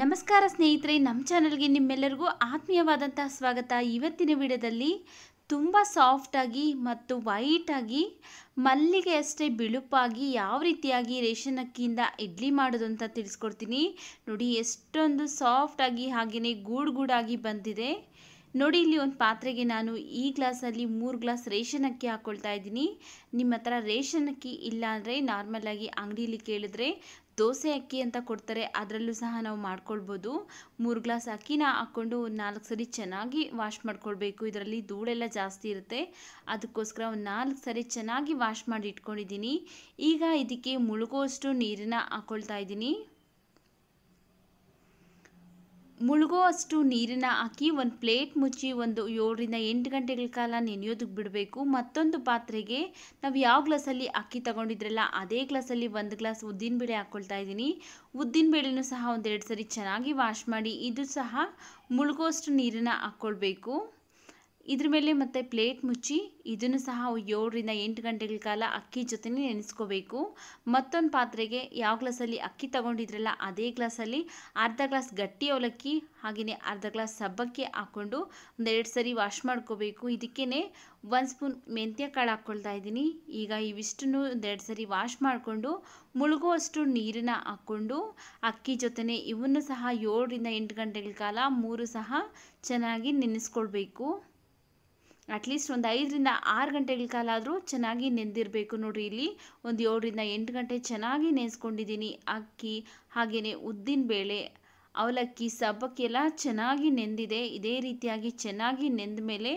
ನಮಸ್ಕಾರ ಸ್ನೇಹಿತರೆ ನಮ್ಮ ಚಾನಲ್ಗೆ ನಿಮ್ಮೆಲ್ಲರಿಗೂ ಆತ್ಮೀಯವಾದಂಥ ಸ್ವಾಗತ ಇವತ್ತಿನ ವಿಡಿಯೋದಲ್ಲಿ ತುಂಬ ಸಾಫ್ಟಾಗಿ ಮತ್ತು ವೈಟಾಗಿ ಮಲ್ಲಿಗೆ ಅಷ್ಟೇ ಬಿಳುಪಾಗಿ ಯಾವ ರೀತಿಯಾಗಿ ರೇಷನ್ ಅಕ್ಕಿಯಿಂದ ಇಡ್ಲಿ ಮಾಡೋದು ಅಂತ ತಿಳಿಸ್ಕೊಡ್ತೀನಿ ನೋಡಿ ಎಷ್ಟೊಂದು ಸಾಫ್ಟಾಗಿ ಹಾಗೆಯೇ ಗೂಡು ಗೂಡಾಗಿ ಬಂದಿದೆ ನೋಡಿ ಇಲ್ಲಿ ಒಂದು ಪಾತ್ರೆಗೆ ನಾನು ಈ ಗ್ಲಾಸಲ್ಲಿ ಮೂರು ಗ್ಲಾಸ್ ರೇಷನ್ ಅಕ್ಕಿ ಹಾಕ್ಕೊಳ್ತಾ ಇದ್ದೀನಿ ನಿಮ್ಮ ಹತ್ರ ರೇಷನ್ ಅಕ್ಕಿ ಇಲ್ಲ ಅಂದರೆ ಆಗಿ ಅಂಗಡಿಯಲ್ಲಿ ಕೇಳಿದ್ರೆ ದೋಸೆ ಅಕ್ಕಿ ಅಂತ ಕೊಡ್ತಾರೆ ಅದರಲ್ಲೂ ಸಹ ನಾವು ಮಾಡ್ಕೊಳ್ಬೋದು ಮೂರು ಗ್ಲಾಸ್ ಅಕ್ಕಿನ ಹಾಕ್ಕೊಂಡು ಒಂದು ನಾಲ್ಕು ಸರಿ ಚೆನ್ನಾಗಿ ವಾಶ್ ಮಾಡ್ಕೊಳ್ಬೇಕು ಇದರಲ್ಲಿ ಧೂಳೆಲ್ಲ ಜಾಸ್ತಿ ಇರುತ್ತೆ ಅದಕ್ಕೋಸ್ಕರ ಒಂದು ನಾಲ್ಕು ಸರಿ ಚೆನ್ನಾಗಿ ವಾಶ್ ಮಾಡಿ ಇಟ್ಕೊಂಡಿದ್ದೀನಿ ಈಗ ಇದಕ್ಕೆ ಮುಳುಗೋಷ್ಟು ನೀರನ್ನು ಹಾಕ್ಕೊಳ್ತಾ ಇದ್ದೀನಿ ಅಷ್ಟು ನೀರನ್ನು ಹಾಕಿ ಒಂದು ಪ್ಲೇಟ್ ಮುಚ್ಚಿ ಒಂದು ಏಳರಿಂದ ಎಂಟು ಗಂಟೆಗಳ ಕಾಲ ನೆನೆಯೋದಕ್ಕೆ ಬಿಡಬೇಕು ಮತ್ತೊಂದು ಪಾತ್ರೆಗೆ ನಾವು ಯಾವ ಗ್ಲಾಸಲ್ಲಿ ಅಕ್ಕಿ ತಗೊಂಡಿದ್ರಲ್ಲ ಅದೇ ಗ್ಲಾಸಲ್ಲಿ ಒಂದು ಗ್ಲಾಸ್ ಉದ್ದಿನಬೇಳೆ ಹಾಕ್ಕೊಳ್ತಾ ಇದ್ದೀನಿ ಬೇಳೆನೂ ಸಹ ಒಂದೆರಡು ಸರಿ ಚೆನ್ನಾಗಿ ವಾಶ್ ಮಾಡಿ ಇದು ಸಹ ಅಷ್ಟು ನೀರನ್ನು ಹಾಕ್ಕೊಳ್ಬೇಕು ಇದ್ರ ಮೇಲೆ ಮತ್ತೆ ಪ್ಲೇಟ್ ಮುಚ್ಚಿ ಇದನ್ನು ಸಹ ಏಳರಿಂದ ಎಂಟು ಗಂಟೆಗಳ ಕಾಲ ಅಕ್ಕಿ ಜೊತೆ ನೆನೆಸ್ಕೋಬೇಕು ಮತ್ತೊಂದು ಪಾತ್ರೆಗೆ ಯಾವ ಗ್ಲಾಸಲ್ಲಿ ಅಕ್ಕಿ ತಗೊಂಡಿದ್ರಲ್ಲ ಅದೇ ಗ್ಲಾಸಲ್ಲಿ ಅರ್ಧ ಗ್ಲಾಸ್ ಗಟ್ಟಿ ಅವಲಕ್ಕಿ ಹಾಗೆಯೇ ಅರ್ಧ ಗ್ಲಾಸ್ ಸಬ್ಬಕ್ಕಿ ಹಾಕ್ಕೊಂಡು ಒಂದೆರಡು ಸರಿ ವಾಶ್ ಮಾಡ್ಕೋಬೇಕು ಇದಕ್ಕೇ ಒಂದು ಸ್ಪೂನ್ ಮೆಂತ್ಯ ಕಾಳು ಹಾಕ್ಕೊಳ್ತಾ ಇದ್ದೀನಿ ಈಗ ಇವಿಷ್ಟನ್ನು ಒಂದೆರಡು ಸರಿ ವಾಶ್ ಮಾಡಿಕೊಂಡು ಮುಳುಗುವಷ್ಟು ನೀರನ್ನು ಹಾಕ್ಕೊಂಡು ಅಕ್ಕಿ ಜೊತೆನೇ ಇವನ್ನು ಸಹ ಏಳರಿಂದ ಎಂಟು ಗಂಟೆಗಳ ಕಾಲ ಮೂರು ಸಹ ಚೆನ್ನಾಗಿ ನೆನೆಸ್ಕೊಳ್ಬೇಕು ಅಟ್ಲೀಸ್ಟ್ ಒಂದು ಐದರಿಂದ ಆರು ಗಂಟೆಗಳ ಕಾಲ ಆದರೂ ಚೆನ್ನಾಗಿ ನೆಂದಿರಬೇಕು ನೋಡಿರಿ ಇಲ್ಲಿ ಒಂದು ಏಳರಿಂದ ಎಂಟು ಗಂಟೆ ಚೆನ್ನಾಗಿ ನೆನೆಸ್ಕೊಂಡಿದ್ದೀನಿ ಅಕ್ಕಿ ಹಾಗೆಯೇ ಉದ್ದಿನ ಬೇಳೆ ಅವಲಕ್ಕಿ ಸಬ್ಬಕ್ಕೆಲ್ಲ ಚೆನ್ನಾಗಿ ನೆಂದಿದೆ ಇದೇ ರೀತಿಯಾಗಿ ಚೆನ್ನಾಗಿ ನೆಂದ ಮೇಲೆ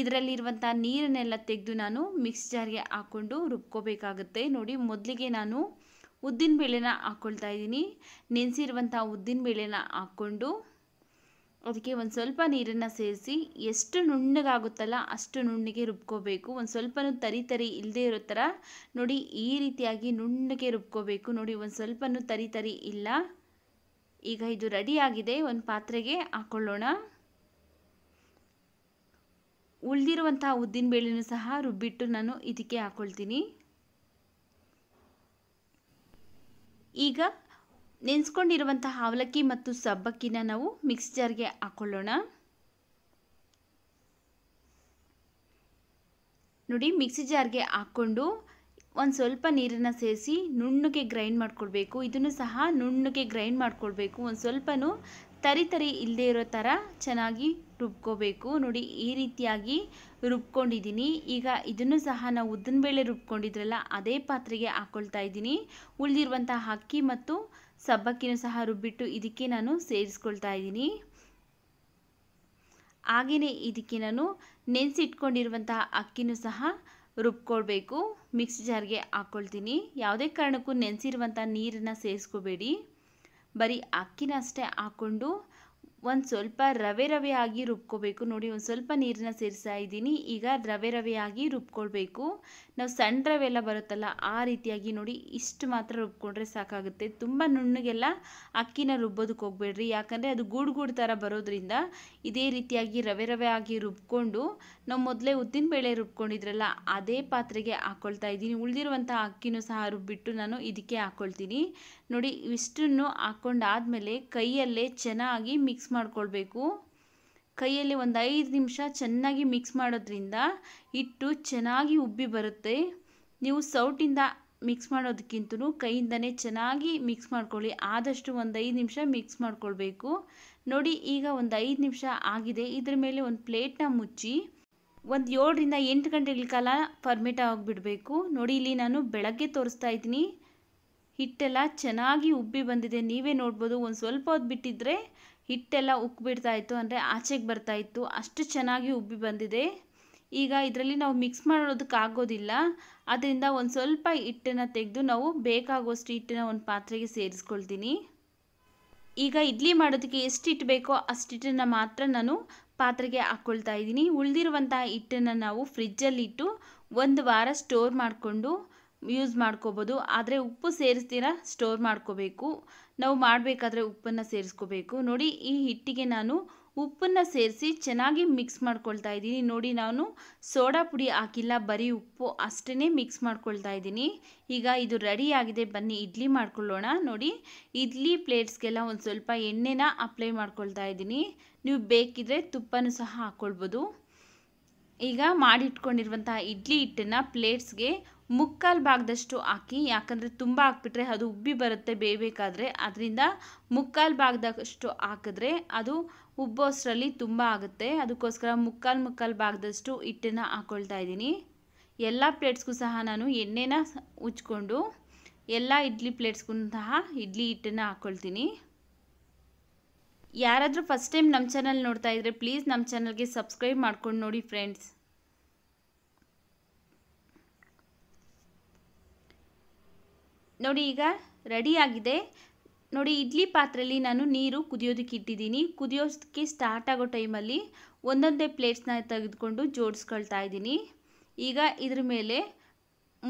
ಇದರಲ್ಲಿರುವಂಥ ನೀರನ್ನೆಲ್ಲ ತೆಗೆದು ನಾನು ಮಿಕ್ಸ್ ಜಾರಿಗೆ ಹಾಕ್ಕೊಂಡು ರುಬ್ಕೋಬೇಕಾಗುತ್ತೆ ನೋಡಿ ಮೊದಲಿಗೆ ನಾನು ಉದ್ದಿನ ಬೇಳೆನ ಹಾಕ್ಕೊಳ್ತಾ ಇದ್ದೀನಿ ನೆನೆಸಿರುವಂಥ ಉದ್ದಿನ ಬೇಳೆನ ಹಾಕ್ಕೊಂಡು ಅದಕ್ಕೆ ಒಂದು ಸ್ವಲ್ಪ ನೀರನ್ನು ಸೇರಿಸಿ ಎಷ್ಟು ನುಣ್ಣಗಾಗುತ್ತಲ್ಲ ಅಷ್ಟು ನುಣ್ಣಗೆ ರುಬ್ಕೋಬೇಕು ಒಂದು ಸ್ವಲ್ಪನೂ ತರಿ ತರಿ ಇಲ್ಲದೇ ಇರೋ ಥರ ನೋಡಿ ಈ ರೀತಿಯಾಗಿ ನುಣ್ಣಗೆ ರುಬ್ಕೋಬೇಕು ನೋಡಿ ಒಂದು ಸ್ವಲ್ಪನೂ ತರಿ ತರಿ ಇಲ್ಲ ಈಗ ಇದು ರೆಡಿಯಾಗಿದೆ ಒಂದು ಪಾತ್ರೆಗೆ ಹಾಕ್ಕೊಳ್ಳೋಣ ಉಳಿದಿರುವಂತಹ ಉದ್ದಿನಬೇಳೆನೂ ಸಹ ರುಬ್ಬಿಟ್ಟು ನಾನು ಇದಕ್ಕೆ ಹಾಕ್ಕೊಳ್ತೀನಿ ಈಗ ನೆನೆಸ್ಕೊಂಡಿರುವಂತಹ ಅವಲಕ್ಕಿ ಮತ್ತು ಸಬ್ಬಕ್ಕಿನ ನಾವು ಮಿಕ್ಸ್ ಜಾರ್ಗೆ ಹಾಕೊಳ್ಳೋಣ ನೋಡಿ ಮಿಕ್ಸಿ ಜಾರ್ಗೆ ಹಾಕ್ಕೊಂಡು ಒಂದು ಸ್ವಲ್ಪ ನೀರನ್ನು ಸೇರಿಸಿ ನುಣ್ಣಗೆ ಗ್ರೈಂಡ್ ಮಾಡ್ಕೊಳ್ಬೇಕು ಇದನ್ನು ಸಹ ನುಣ್ಣಗೆ ಗ್ರೈಂಡ್ ಮಾಡ್ಕೊಳ್ಬೇಕು ಒಂದು ಸ್ವಲ್ಪನೂ ತರಿ ತರಿ ಇಲ್ಲದೆ ಇರೋ ಥರ ಚೆನ್ನಾಗಿ ರುಬ್ಕೋಬೇಕು ನೋಡಿ ಈ ರೀತಿಯಾಗಿ ರುಬ್ಕೊಂಡಿದ್ದೀನಿ ಈಗ ಇದನ್ನು ಸಹ ನಾವು ಉದ್ದಿನ ಬೇಳೆ ರುಬ್ಕೊಂಡಿದ್ರಲ್ಲ ಅದೇ ಪಾತ್ರೆಗೆ ಹಾಕ್ಕೊಳ್ತಾ ಇದ್ದೀನಿ ಉಳಿದಿರುವಂತಹ ಅಕ್ಕಿ ಮತ್ತು ಸಬ್ಬಕ್ಕಿನೂ ಸಹ ರುಬ್ಬಿಟ್ಟು ಇದಕ್ಕೆ ನಾನು ಸೇರಿಸ್ಕೊಳ್ತಾ ಇದ್ದೀನಿ ಹಾಗೆಯೇ ಇದಕ್ಕೆ ನಾನು ನೆನೆಸಿಟ್ಕೊಂಡಿರುವಂತಹ ಅಕ್ಕಿನೂ ಸಹ ರುಬ್ಕೊಳ್ಬೇಕು ಮಿಕ್ಸಿ ಜಾರ್ಗೆ ಹಾಕ್ಕೊಳ್ತೀನಿ ಯಾವುದೇ ಕಾರಣಕ್ಕೂ ನೆನೆಸಿರುವಂಥ ನೀರನ್ನು ಸೇರಿಸ್ಕೋಬೇಡಿ ಬರೀ ಅಕ್ಕಿನ ಅಷ್ಟೇ ಹಾಕ್ಕೊಂಡು ಒಂದು ಸ್ವಲ್ಪ ರವೆ ರವೆ ಆಗಿ ರುಬ್ಕೋಬೇಕು ನೋಡಿ ಒಂದು ಸ್ವಲ್ಪ ನೀರನ್ನ ಸೇರಿಸ್ತಾ ಇದ್ದೀನಿ ಈಗ ರವೆ ರವೆಯಾಗಿ ರುಬ್ಕೊಳ್ಬೇಕು ನಾವು ಸಣ್ಣ ರವೆ ಎಲ್ಲ ಬರುತ್ತಲ್ಲ ಆ ರೀತಿಯಾಗಿ ನೋಡಿ ಇಷ್ಟು ಮಾತ್ರ ರುಬ್ಕೊಂಡ್ರೆ ಸಾಕಾಗುತ್ತೆ ತುಂಬ ನುಣ್ಣಗೆಲ್ಲ ಅಕ್ಕಿನ ರುಬ್ಬೋದಕ್ಕೆ ಹೋಗ್ಬೇಡ್ರಿ ಯಾಕಂದರೆ ಅದು ಗೂಡು ಗೂಡು ಥರ ಬರೋದ್ರಿಂದ ಇದೇ ರೀತಿಯಾಗಿ ರವೆ ರವೆ ಆಗಿ ರುಬ್ಕೊಂಡು ನಾವು ಮೊದಲೇ ಬೇಳೆ ರುಬ್ಕೊಂಡಿದ್ರಲ್ಲ ಅದೇ ಪಾತ್ರೆಗೆ ಹಾಕ್ಕೊಳ್ತಾ ಇದ್ದೀನಿ ಉಳಿದಿರುವಂಥ ಅಕ್ಕಿನೂ ಸಹ ರುಬ್ಬಿಟ್ಟು ನಾನು ಇದಕ್ಕೆ ಹಾಕ್ಕೊಳ್ತೀನಿ ನೋಡಿ ಇಷ್ಟನ್ನು ಹಾಕ್ಕೊಂಡಾದ್ಮೇಲೆ ಕೈಯಲ್ಲೇ ಚೆನ್ನಾಗಿ ಮಿಕ್ಸ್ ಮಾಡ್ಕೊಳ್ಬೇಕು ಕೈಯಲ್ಲಿ ಒಂದು ಐದು ನಿಮಿಷ ಚೆನ್ನಾಗಿ ಮಿಕ್ಸ್ ಮಾಡೋದ್ರಿಂದ ಹಿಟ್ಟು ಚೆನ್ನಾಗಿ ಉಬ್ಬಿ ಬರುತ್ತೆ ನೀವು ಸೌಟಿಂದ ಮಿಕ್ಸ್ ಮಾಡೋದಕ್ಕಿಂತಲೂ ಕೈಯಿಂದನೇ ಚೆನ್ನಾಗಿ ಮಿಕ್ಸ್ ಮಾಡ್ಕೊಳ್ಳಿ ಆದಷ್ಟು ಒಂದು ಐದು ನಿಮಿಷ ಮಿಕ್ಸ್ ಮಾಡ್ಕೊಳ್ಬೇಕು ನೋಡಿ ಈಗ ಒಂದು ಐದು ನಿಮಿಷ ಆಗಿದೆ ಇದ್ರ ಮೇಲೆ ಒಂದು ಪ್ಲೇಟ್ನ ಮುಚ್ಚಿ ಒಂದು ಏಳರಿಂದ ಎಂಟು ಗಂಟೆಗಳ ಕಾಲ ಫರ್ಮಿಟ್ ಆಗಿಬಿಡಬೇಕು ನೋಡಿ ಇಲ್ಲಿ ನಾನು ಬೆಳಗ್ಗೆ ತೋರಿಸ್ತಾ ಇದ್ದೀನಿ ಹಿಟ್ಟೆಲ್ಲ ಚೆನ್ನಾಗಿ ಉಬ್ಬಿ ಬಂದಿದೆ ನೀವೇ ನೋಡ್ಬೋದು ಒಂದು ಸ್ವಲ್ಪ ಹೊತ್ತು ಬಿಟ್ಟಿದ್ರೆ ಹಿಟ್ಟೆಲ್ಲ ಉಕ್ಕಿಬಿಡ್ತಾ ಇತ್ತು ಅಂದರೆ ಆಚೆಗೆ ಬರ್ತಾ ಇತ್ತು ಅಷ್ಟು ಚೆನ್ನಾಗಿ ಉಬ್ಬಿ ಬಂದಿದೆ ಈಗ ಇದರಲ್ಲಿ ನಾವು ಮಿಕ್ಸ್ ಮಾಡೋದಕ್ಕಾಗೋದಿಲ್ಲ ಅದರಿಂದ ಒಂದು ಸ್ವಲ್ಪ ಹಿಟ್ಟನ್ನು ತೆಗೆದು ನಾವು ಬೇಕಾಗುವಷ್ಟು ಹಿಟ್ಟನ್ನು ಒಂದು ಪಾತ್ರೆಗೆ ಸೇರಿಸ್ಕೊಳ್ತೀನಿ ಈಗ ಇಡ್ಲಿ ಮಾಡೋದಕ್ಕೆ ಎಷ್ಟು ಹಿಟ್ಟು ಬೇಕೋ ಅಷ್ಟು ಹಿಟ್ಟನ್ನು ಮಾತ್ರ ನಾನು ಪಾತ್ರೆಗೆ ಹಾಕ್ಕೊಳ್ತಾ ಇದ್ದೀನಿ ಉಳಿದಿರುವಂತಹ ಹಿಟ್ಟನ್ನು ನಾವು ಫ್ರಿಜ್ಜಲ್ಲಿಟ್ಟು ಇಟ್ಟು ಒಂದು ವಾರ ಸ್ಟೋರ್ ಮಾಡಿಕೊಂಡು ಯೂಸ್ ಮಾಡ್ಕೋಬೋದು ಆದರೆ ಉಪ್ಪು ಸೇರಿಸ್ತೀರ ಸ್ಟೋರ್ ಮಾಡ್ಕೋಬೇಕು ನಾವು ಮಾಡಬೇಕಾದ್ರೆ ಉಪ್ಪನ್ನು ಸೇರಿಸ್ಕೋಬೇಕು ನೋಡಿ ಈ ಹಿಟ್ಟಿಗೆ ನಾನು ಉಪ್ಪನ್ನು ಸೇರಿಸಿ ಚೆನ್ನಾಗಿ ಮಿಕ್ಸ್ ಮಾಡ್ಕೊಳ್ತಾ ಇದ್ದೀನಿ ನೋಡಿ ನಾನು ಸೋಡಾ ಪುಡಿ ಹಾಕಿಲ್ಲ ಬರೀ ಉಪ್ಪು ಅಷ್ಟೇ ಮಿಕ್ಸ್ ಮಾಡ್ಕೊಳ್ತಾ ಇದ್ದೀನಿ ಈಗ ಇದು ರೆಡಿ ಆಗಿದೆ ಬನ್ನಿ ಇಡ್ಲಿ ಮಾಡ್ಕೊಳ್ಳೋಣ ನೋಡಿ ಇಡ್ಲಿ ಪ್ಲೇಟ್ಸ್ಗೆಲ್ಲ ಒಂದು ಸ್ವಲ್ಪ ಎಣ್ಣೆನ ಅಪ್ಲೈ ಮಾಡ್ಕೊಳ್ತಾ ಇದ್ದೀನಿ ನೀವು ಬೇಕಿದ್ರೆ ತುಪ್ಪನೂ ಸಹ ಹಾಕ್ಕೊಳ್ಬೋದು ಈಗ ಮಾಡಿಟ್ಕೊಂಡಿರುವಂತಹ ಇಡ್ಲಿ ಹಿಟ್ಟನ್ನು ಪ್ಲೇಟ್ಸ್ಗೆ ಮುಕ್ಕಾಲು ಭಾಗದಷ್ಟು ಹಾಕಿ ಯಾಕಂದರೆ ತುಂಬ ಹಾಕ್ಬಿಟ್ರೆ ಅದು ಉಬ್ಬಿ ಬರುತ್ತೆ ಬೇಯಬೇಕಾದ್ರೆ ಅದರಿಂದ ಮುಕ್ಕಾಲು ಭಾಗದಷ್ಟು ಹಾಕಿದ್ರೆ ಅದು ಉಬ್ಬೋಸ್ರಲ್ಲಿ ತುಂಬ ಆಗುತ್ತೆ ಅದಕ್ಕೋಸ್ಕರ ಮುಕ್ಕಾಲು ಮುಕ್ಕಾಲು ಭಾಗದಷ್ಟು ಹಿಟ್ಟನ್ನು ಹಾಕ್ಕೊಳ್ತಾ ಇದ್ದೀನಿ ಎಲ್ಲ ಪ್ಲೇಟ್ಸ್ಗೂ ಸಹ ನಾನು ಎಣ್ಣೆನ ಉಜ್ಕೊಂಡು ಎಲ್ಲ ಇಡ್ಲಿ ಪ್ಲೇಟ್ಸ್ಗೂ ಸಹ ಇಡ್ಲಿ ಹಿಟ್ಟನ್ನು ಹಾಕ್ಕೊಳ್ತೀನಿ ಯಾರಾದರೂ ಫಸ್ಟ್ ಟೈಮ್ ನಮ್ಮ ಚಾನಲ್ ನೋಡ್ತಾ ಇದ್ರೆ ಪ್ಲೀಸ್ ನಮ್ಮ ಚಾನಲ್ಗೆ ಸಬ್ಸ್ಕ್ರೈಬ್ ಮಾಡ್ಕೊಂಡು ನೋಡಿ ಫ್ರೆಂಡ್ಸ್ ನೋಡಿ ಈಗ ರೆಡಿ ಆಗಿದೆ ನೋಡಿ ಇಡ್ಲಿ ಪಾತ್ರೆಯಲ್ಲಿ ನಾನು ನೀರು ಕುದಿಯೋದಕ್ಕೆ ಇಟ್ಟಿದ್ದೀನಿ ಕುದಿಯೋದಕ್ಕೆ ಸ್ಟಾರ್ಟ್ ಆಗೋ ಟೈಮಲ್ಲಿ ಒಂದೊಂದೇ ಪ್ಲೇಟ್ಸ್ನ ತೆಗೆದುಕೊಂಡು ಜೋಡಿಸ್ಕೊಳ್ತಾ ಇದ್ದೀನಿ ಈಗ ಇದ್ರ ಮೇಲೆ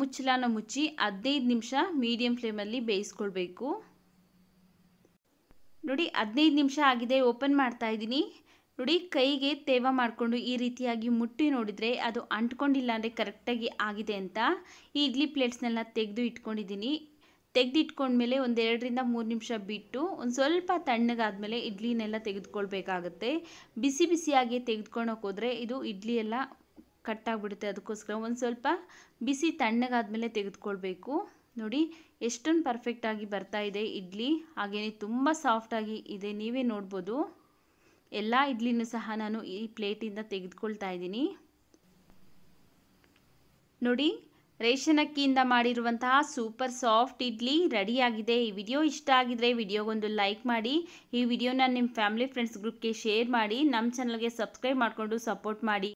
ಮುಚ್ಚಲಾನ ಮುಚ್ಚಿ ಹದಿನೈದು ನಿಮಿಷ ಮೀಡಿಯಮ್ ಫ್ಲೇಮಲ್ಲಿ ಬೇಯಿಸ್ಕೊಳ್ಬೇಕು ನೋಡಿ ಹದಿನೈದು ನಿಮಿಷ ಆಗಿದೆ ಓಪನ್ ಮಾಡ್ತಾ ಇದ್ದೀನಿ ನೋಡಿ ಕೈಗೆ ತೇವ ಮಾಡಿಕೊಂಡು ಈ ರೀತಿಯಾಗಿ ಮುಟ್ಟಿ ನೋಡಿದರೆ ಅದು ಅಂಟ್ಕೊಂಡಿಲ್ಲ ಅಂದರೆ ಕರೆಕ್ಟಾಗಿ ಆಗಿದೆ ಅಂತ ಈ ಇಡ್ಲಿ ಪ್ಲೇಟ್ಸ್ನೆಲ್ಲ ತೆಗೆದು ಇಟ್ಕೊಂಡಿದ್ದೀನಿ ತೆಗೆದಿಟ್ಕೊಂಡ್ಮೇಲೆ ಒಂದೆರಡರಿಂದ ಮೂರು ನಿಮಿಷ ಬಿಟ್ಟು ಒಂದು ಸ್ವಲ್ಪ ತಣ್ಣಗಾದಮೇಲೆ ಇಡ್ಲಿನೆಲ್ಲ ತೆಗೆದುಕೊಳ್ಬೇಕಾಗತ್ತೆ ಬಿಸಿ ಬಿಸಿಯಾಗಿ ತೆಗೆದುಕೊಳಕ್ಕೆ ಹೋದರೆ ಇದು ಇಡ್ಲಿ ಎಲ್ಲ ಕಟ್ಟಾಗ್ಬಿಡುತ್ತೆ ಅದಕ್ಕೋಸ್ಕರ ಒಂದು ಸ್ವಲ್ಪ ಬಿಸಿ ತಣ್ಣಗಾದಮೇಲೆ ತೆಗೆದುಕೊಳ್ಬೇಕು ನೋಡಿ ಎಷ್ಟೊಂದು ಪರ್ಫೆಕ್ಟಾಗಿ ಬರ್ತಾ ಇದೆ ಇಡ್ಲಿ ಹಾಗೆಯೇ ತುಂಬ ಸಾಫ್ಟಾಗಿ ಇದೆ ನೀವೇ ನೋಡ್ಬೋದು ಎಲ್ಲ ಇಡ್ಲಿನೂ ಸಹ ನಾನು ಈ ಪ್ಲೇಟಿಂದ ತೆಗೆದುಕೊಳ್ತಾ ಇದ್ದೀನಿ ನೋಡಿ ರೇಷನ್ ಅಕ್ಕಿಯಿಂದ ಮಾಡಿರುವಂತಹ ಸೂಪರ್ ಸಾಫ್ಟ್ ಇಡ್ಲಿ ರೆಡಿಯಾಗಿದೆ ಈ ವಿಡಿಯೋ ಇಷ್ಟ ಆಗಿದ್ರೆ ವಿಡಿಯೋಗೊಂದು ಲೈಕ್ ಮಾಡಿ ಈ ವಿಡಿಯೋನ ನಿಮ್ಮ ಫ್ಯಾಮಿಲಿ ಫ್ರೆಂಡ್ಸ್ ಗ್ರೂಪ್ಗೆ ಶೇರ್ ಮಾಡಿ ನಮ್ಮ ಚಾನಲ್ಗೆ ಸಬ್ಸ್ಕ್ರೈಬ್ ಮಾಡಿಕೊಂಡು ಸಪೋರ್ಟ್ ಮಾಡಿ